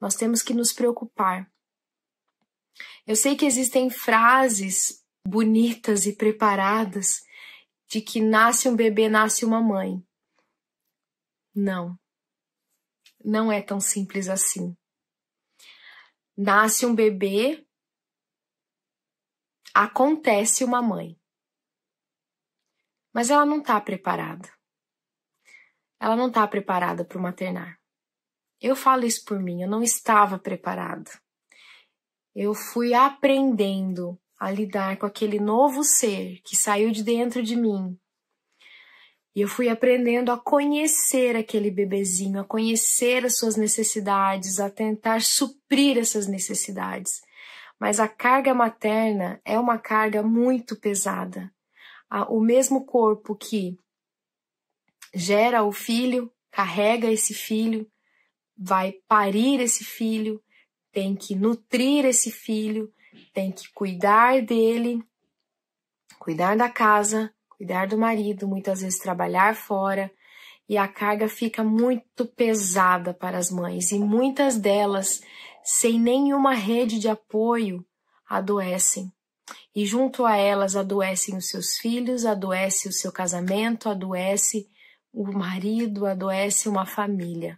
Nós temos que nos preocupar. Eu sei que existem frases bonitas e preparadas de que nasce um bebê, nasce uma mãe. Não. Não é tão simples assim. Nasce um bebê, acontece uma mãe. Mas ela não está preparada. Ela não está preparada para o maternar. Eu falo isso por mim, eu não estava preparada. Eu fui aprendendo a lidar com aquele novo ser que saiu de dentro de mim. E eu fui aprendendo a conhecer aquele bebezinho, a conhecer as suas necessidades, a tentar suprir essas necessidades. Mas a carga materna é uma carga muito pesada. O mesmo corpo que gera o filho, carrega esse filho, vai parir esse filho, tem que nutrir esse filho, tem que cuidar dele, cuidar da casa, cuidar do marido, muitas vezes trabalhar fora, e a carga fica muito pesada para as mães, e muitas delas, sem nenhuma rede de apoio, adoecem. E junto a elas adoecem os seus filhos, adoece o seu casamento, adoece o marido, adoece uma família.